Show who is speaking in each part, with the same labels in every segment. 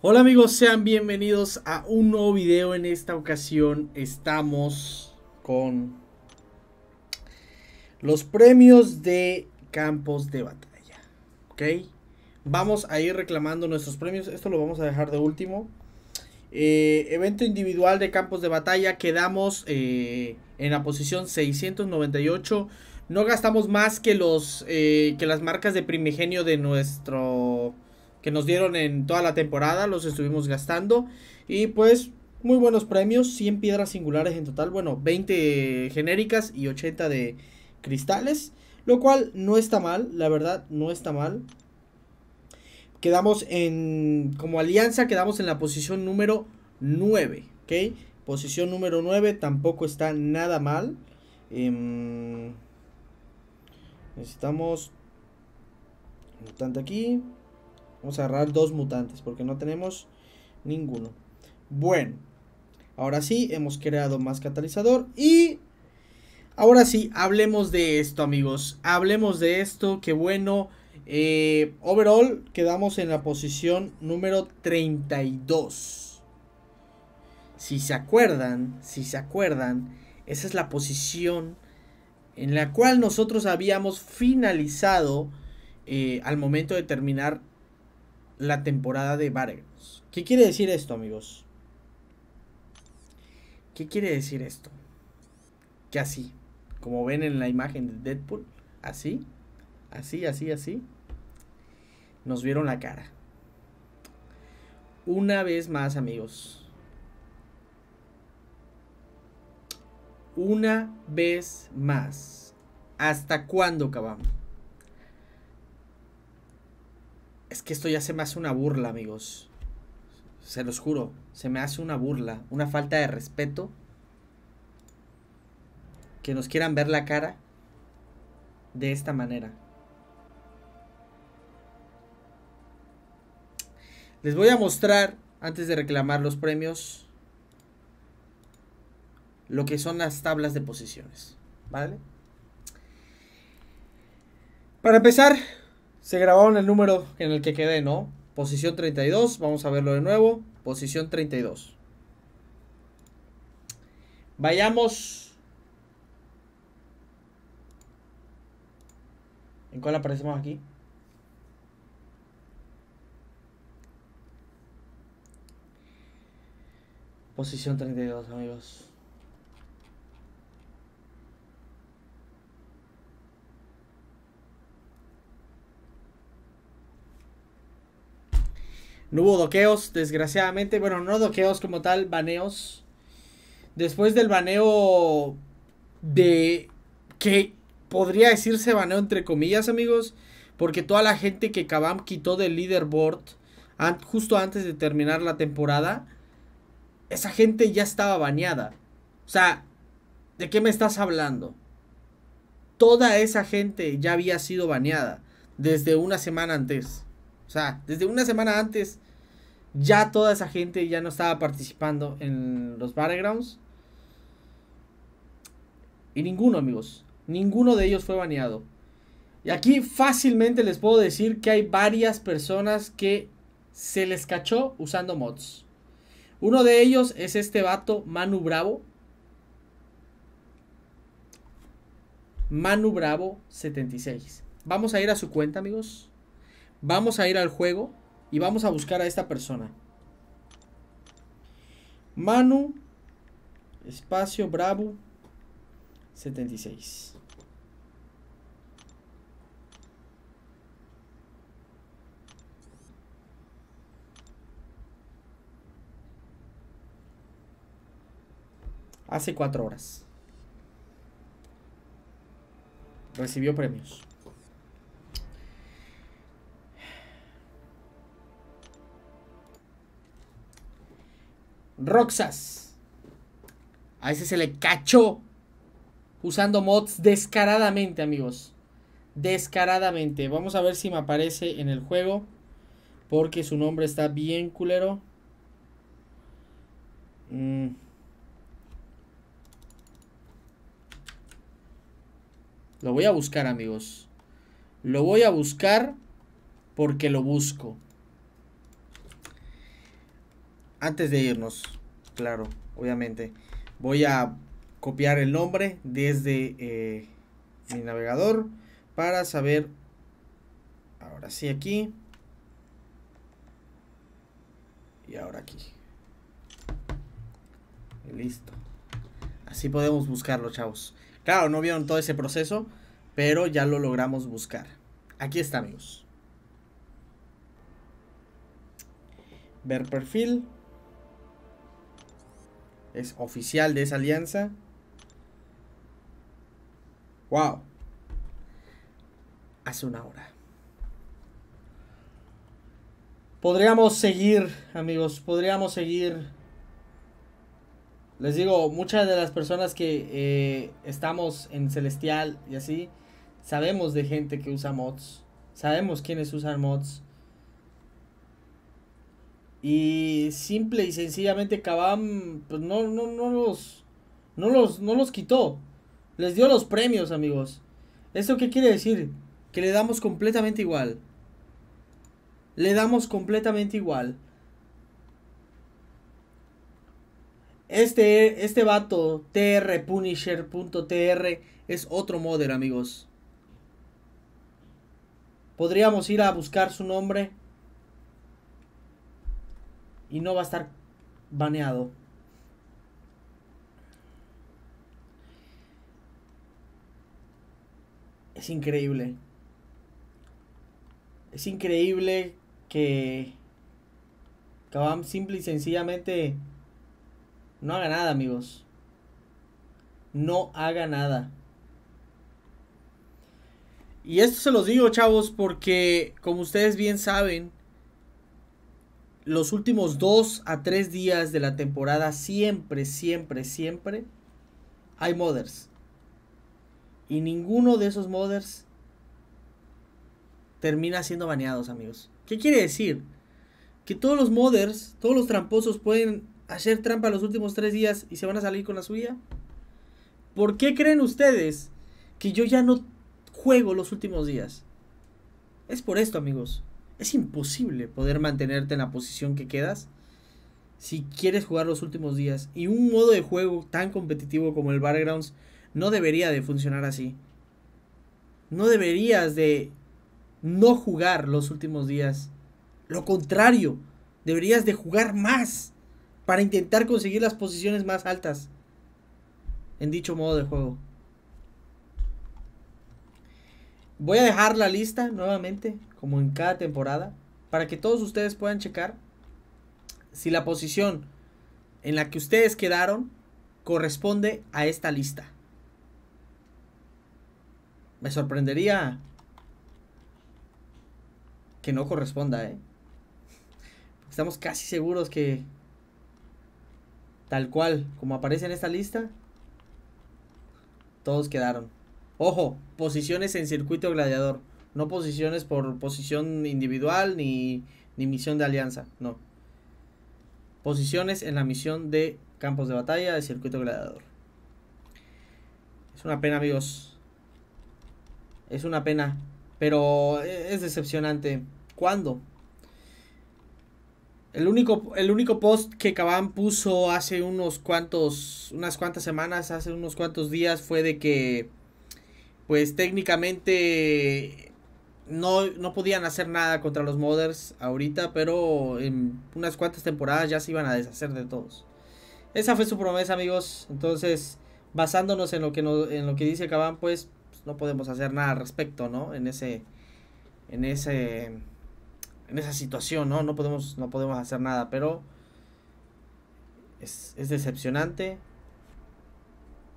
Speaker 1: Hola amigos, sean bienvenidos a un nuevo video. En esta ocasión estamos con los premios de campos de batalla. ¿Ok? Vamos a ir reclamando nuestros premios. Esto lo vamos a dejar de último. Eh, evento individual de campos de batalla. Quedamos eh, en la posición 698. No gastamos más que, los, eh, que las marcas de primigenio de nuestro que nos dieron en toda la temporada, los estuvimos gastando y pues muy buenos premios, 100 piedras singulares en total, bueno, 20 genéricas y 80 de cristales, lo cual no está mal, la verdad, no está mal. Quedamos en, como alianza, quedamos en la posición número 9, ¿ok? Posición número 9 tampoco está nada mal. Em, necesitamos necesitamos... Tanto aquí. Vamos a agarrar dos mutantes porque no tenemos ninguno. Bueno, ahora sí, hemos creado más catalizador y... Ahora sí, hablemos de esto amigos. Hablemos de esto, que bueno. Eh, overall quedamos en la posición número 32. Si se acuerdan, si se acuerdan, esa es la posición en la cual nosotros habíamos finalizado eh, al momento de terminar la temporada de Vargas. ¿Qué quiere decir esto, amigos? ¿Qué quiere decir esto? Que así, como ven en la imagen de Deadpool, así, así, así, así, nos vieron la cara. Una vez más, amigos. Una vez más. ¿Hasta cuándo, acabamos? Es que esto ya se me hace una burla, amigos. Se los juro, se me hace una burla, una falta de respeto. Que nos quieran ver la cara de esta manera. Les voy a mostrar, antes de reclamar los premios, lo que son las tablas de posiciones. ¿Vale? Para empezar, se grabó en el número en el que quedé, ¿no? Posición 32, vamos a verlo de nuevo. Posición 32. Vayamos. ¿En cuál aparecemos aquí? Posición 32, amigos. No hubo doqueos, desgraciadamente. Bueno, no doqueos como tal, baneos. Después del baneo de... que podría decirse baneo entre comillas, amigos. Porque toda la gente que Kabam quitó del leaderboard justo antes de terminar la temporada, esa gente ya estaba baneada. O sea, ¿de qué me estás hablando? Toda esa gente ya había sido baneada desde una semana antes. O sea, desde una semana antes ya toda esa gente ya no estaba participando en los battlegrounds. Y ninguno, amigos, ninguno de ellos fue baneado. Y aquí fácilmente les puedo decir que hay varias personas que se les cachó usando mods. Uno de ellos es este vato, Manu Bravo. Manu Bravo 76. Vamos a ir a su cuenta, amigos. Vamos a ir al juego y vamos a buscar a esta persona. Manu, espacio, bravo, 76. Hace cuatro horas. Recibió premios. Roxas. A ese se le cachó usando mods descaradamente, amigos. Descaradamente. Vamos a ver si me aparece en el juego. Porque su nombre está bien culero. Mm. Lo voy a buscar, amigos. Lo voy a buscar porque lo busco antes de irnos, claro, obviamente, voy a copiar el nombre desde eh, mi navegador para saber, ahora sí aquí, y ahora aquí. listo. Así podemos buscarlo, chavos. Claro, no vieron todo ese proceso, pero ya lo logramos buscar. Aquí está, amigos. Ver perfil es oficial de esa alianza. ¡Wow! Hace una hora. Podríamos seguir, amigos, podríamos seguir. Les digo, muchas de las personas que eh, estamos en Celestial y así, sabemos de gente que usa mods. Sabemos quiénes usan mods. Y simple y sencillamente Kabam pues, no, no, no, los, no, no los quitó. Les dio los premios, amigos. ¿Esto qué quiere decir? Que le damos completamente igual. Le damos completamente igual. Este, este vato, trpunisher.tr, es otro modder, amigos. Podríamos ir a buscar su nombre y no va a estar baneado. Es increíble. Es increíble que Kabam simple y sencillamente no haga nada, amigos. No haga nada. Y esto se los digo, chavos, porque como ustedes bien saben, los últimos dos a tres días de la temporada, siempre, siempre, siempre, hay mothers. Y ninguno de esos mothers. termina siendo baneados, amigos. ¿Qué quiere decir? Que todos los mothers, todos los tramposos pueden hacer trampa los últimos tres días y se van a salir con la suya. ¿Por qué creen ustedes que yo ya no juego los últimos días? Es por esto, amigos es imposible poder mantenerte en la posición que quedas si quieres jugar los últimos días. Y un modo de juego tan competitivo como el Battlegrounds no debería de funcionar así. No deberías de no jugar los últimos días. Lo contrario, deberías de jugar más para intentar conseguir las posiciones más altas en dicho modo de juego. Voy a dejar la lista nuevamente como en cada temporada, para que todos ustedes puedan checar si la posición en la que ustedes quedaron corresponde a esta lista. Me sorprendería que no corresponda, ¿eh? Estamos casi seguros que tal cual, como aparece en esta lista, todos quedaron. Ojo, posiciones en circuito gladiador. No posiciones por posición individual ni, misión de alianza, no. Posiciones en la misión de campos de batalla de circuito gladiador. Es una pena, amigos. Es una pena. Pero e, es decepcionante. ¿Cuándo? El único, el único post que Caban puso hace unos cuantos, unas cuantas semanas, hace unos cuantos días fue de que, pues técnicamente no, no podían hacer nada contra los Mothers ahorita, pero en unas cuantas temporadas ya se iban a deshacer de todos. Esa fue su promesa, amigos. Entonces, basándonos en lo que, en lo que dice Caban, pues, pues, no podemos hacer nada al respecto, ¿no? En ese en ese en esa situación, ¿no? No podemos no podemos hacer nada, pero es, decepcionante.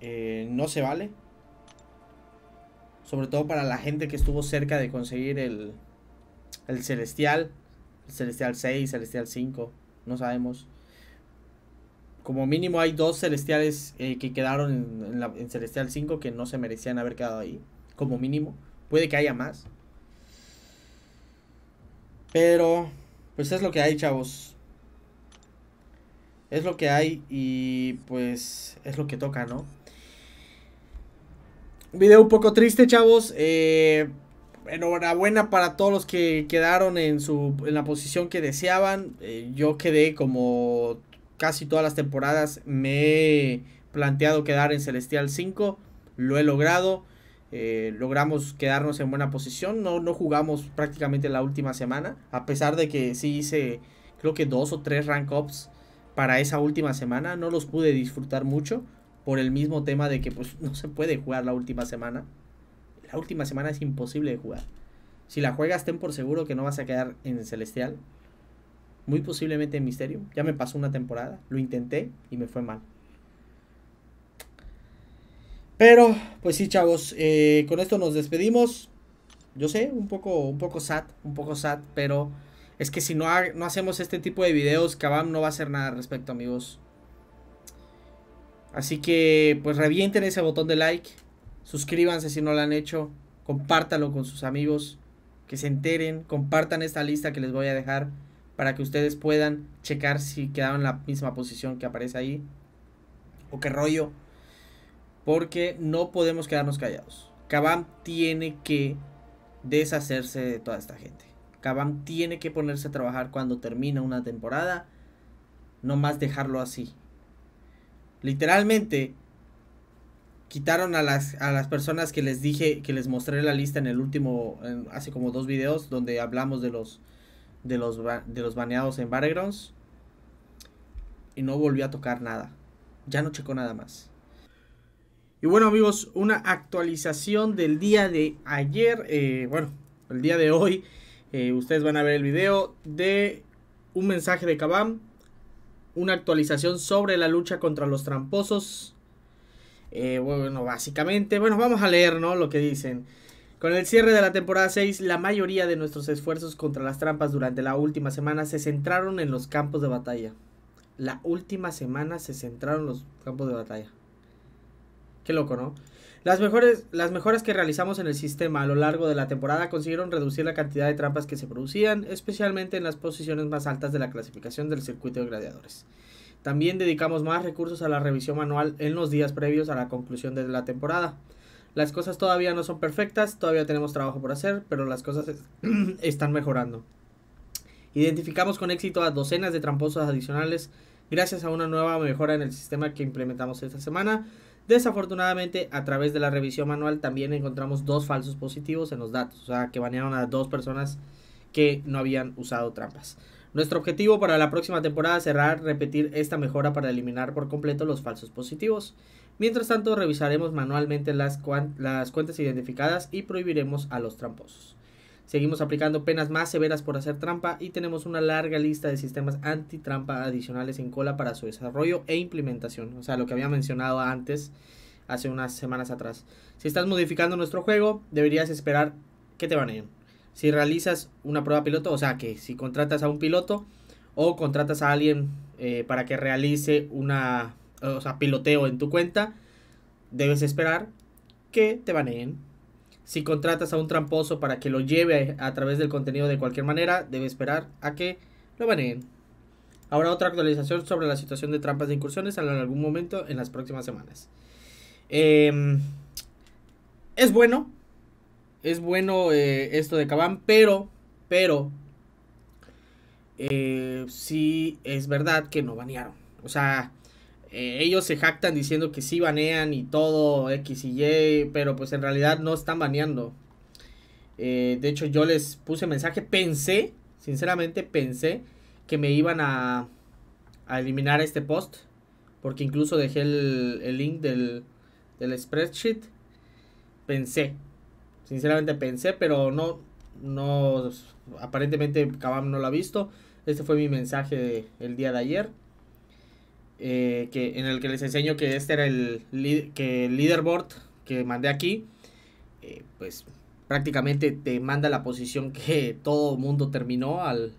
Speaker 1: Eh, no se vale sobre todo para la gente que estuvo cerca de conseguir el, Celestial, Celestial 6, Celestial 5, no sabemos. Como mínimo hay dos Celestiales eh, que quedaron en, en, Celestial 5 que no se merecían haber quedado ahí, como mínimo. Puede que haya más. Pero, pues es lo que hay, chavos. Es lo que hay y pues es lo que toca, ¿no? video un poco triste, chavos. Eh, enhorabuena para todos los que quedaron en, su, en la posición que deseaban. Eh, yo quedé como casi todas las temporadas. Me he planteado quedar en Celestial 5. Lo he logrado. Eh, logramos quedarnos en buena posición. No, no jugamos prácticamente la última semana. A pesar de que sí hice creo que dos o tres rank ups para esa última semana. No los pude disfrutar mucho por el mismo tema de que pues no se puede jugar la última semana. La última semana es imposible de jugar. Si la juegas, ten por seguro que no vas a quedar en Celestial. Muy posiblemente en Misterio. Ya me pasó una temporada. Lo intenté y me fue mal. Pero, pues sí, chavos. Eh, con esto nos despedimos. Yo sé, un poco, un poco sad, un poco sad, pero es que si no, no hacemos este tipo de videos, Kabam no va a hacer nada al respecto, amigos. Así que pues revienten ese botón de like, suscríbanse si no lo han hecho, compártalo con sus amigos, que se enteren, compartan esta lista que les voy a dejar para que ustedes puedan checar si quedaron en la misma posición que aparece ahí o qué rollo, porque no podemos quedarnos callados. Kabam tiene que deshacerse de toda esta gente. Kabam tiene que ponerse a trabajar cuando termina una temporada, no más dejarlo así. Literalmente quitaron a las, a las personas que les dije, que les mostré la lista en el último, hace como dos videos, donde hablamos de los, de los, de los baneados en Battlegrounds. Y no volvió a tocar nada. Ya no checó nada más. Y bueno amigos, una actualización del día de ayer, eh, bueno, el día de hoy, eh, ustedes van a ver el video de un mensaje de Kabam una actualización sobre la lucha contra los tramposos. Eh, bueno, básicamente, bueno, vamos a leer, ¿no? Lo que dicen. Con el cierre de la temporada 6, la mayoría de nuestros esfuerzos contra las trampas durante la última semana se centraron en los campos de batalla. La última semana se centraron los campos de batalla. Qué loco, ¿no? Las, las mejoras que realizamos en el sistema a lo largo de la temporada consiguieron reducir la cantidad de trampas que se producían, especialmente en las posiciones más altas de la clasificación del circuito de gladiadores. También dedicamos más recursos a la revisión manual en los días previos a la conclusión de la temporada. Las cosas todavía no son perfectas, todavía tenemos trabajo por hacer, pero las cosas están mejorando. Identificamos con éxito a docenas de tramposos adicionales gracias a una nueva mejora en el sistema que implementamos esta semana. Desafortunadamente, a través de la revisión manual también encontramos dos falsos positivos en los datos, o sea, que banearon a dos personas que no habían usado trampas. Nuestro objetivo para la próxima temporada será repetir esta mejora para eliminar por completo los falsos positivos. Mientras tanto, revisaremos manualmente las, las cuentas identificadas y prohibiremos a los tramposos. Seguimos aplicando penas más severas por hacer trampa y tenemos una larga lista de sistemas antitrampa adicionales en cola para su desarrollo e implementación. O sea, lo que había mencionado antes, hace unas semanas atrás. Si estás modificando nuestro juego, deberías esperar que te baneen. Si realizas una prueba piloto, o sea, que si contratas a un piloto o contratas a alguien eh, para que realice una, piloteo en tu cuenta, debes esperar que te baneen. Si contratas a un tramposo para que lo lleve a, través del contenido de cualquier manera, debe esperar a que lo baneen. Habrá otra actualización sobre la situación de trampas de incursiones en algún momento en las próximas semanas. Em, es bueno. Es bueno eh, esto de Caban, pero, pero, eh, sí es verdad que no banearon. O sea, eh, ellos se jactan diciendo que sí banean y todo, X y Y, pero pues en realidad no están baneando. Eh, de hecho, yo les puse mensaje, pensé, sinceramente pensé que me iban a, eliminar este post, porque incluso dejé el, link del, del spreadsheet. Pensé, sinceramente pensé, pero no, no, aparentemente Kabam no lo ha visto. Este fue mi mensaje el día de ayer. Eh, que, en el que les enseño que este era el, que el leaderboard que mandé aquí, eh, pues prácticamente te manda la posición que todo mundo terminó al,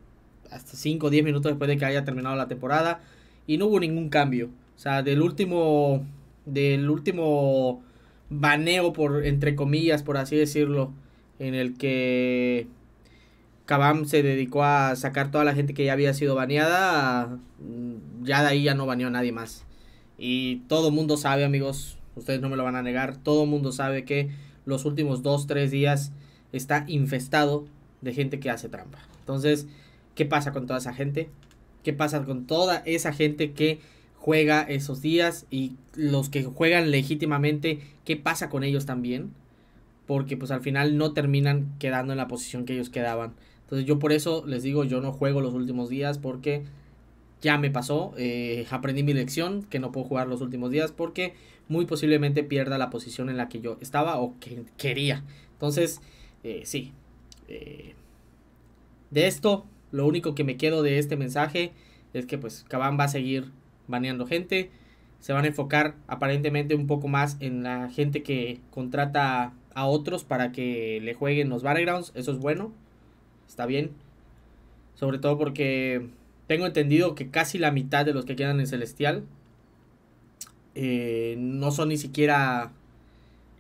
Speaker 1: hasta 5 o 10 minutos después de que haya terminado la temporada y no hubo ningún cambio. O sea, del último, del último baneo, por, entre comillas, por así decirlo, en el que Kabam se dedicó a sacar toda la gente que ya había sido baneada. Mm, ya de ahí ya no baneó a nadie más. Y todo mundo sabe, amigos, ustedes no me lo van a negar, todo mundo sabe que los últimos 2, tres días está infestado de gente que hace trampa. Entonces, ¿qué pasa con toda esa gente? ¿Qué pasa con toda esa gente que juega esos días y los que juegan legítimamente, qué pasa con ellos también? Porque pues al final no terminan quedando en la posición que ellos quedaban entonces yo por eso les digo, yo no juego los últimos días porque ya me pasó, eh, aprendí mi lección, que no puedo jugar los últimos días porque muy posiblemente pierda la posición en la que yo estaba o que quería. Entonces, eh, sí. Eh, de esto, lo único que me quedo de este mensaje es que pues Caban va a seguir baneando gente. Se van a enfocar aparentemente un poco más en la gente que contrata a otros para que le jueguen los battlegrounds. Eso es bueno está bien. Sobre todo porque tengo entendido que casi la mitad de los que quedan en Celestial eh, no son ni siquiera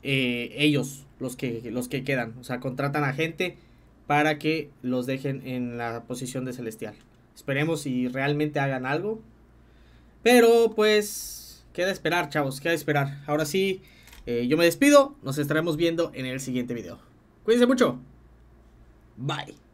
Speaker 1: eh, ellos los que, los que quedan. O sea, contratan a gente para que los dejen en la posición de Celestial. Esperemos si realmente hagan algo. Pero pues queda esperar, chavos, queda esperar. Ahora sí, eh, yo me despido. Nos estaremos viendo en el siguiente video. Cuídense mucho. Bye.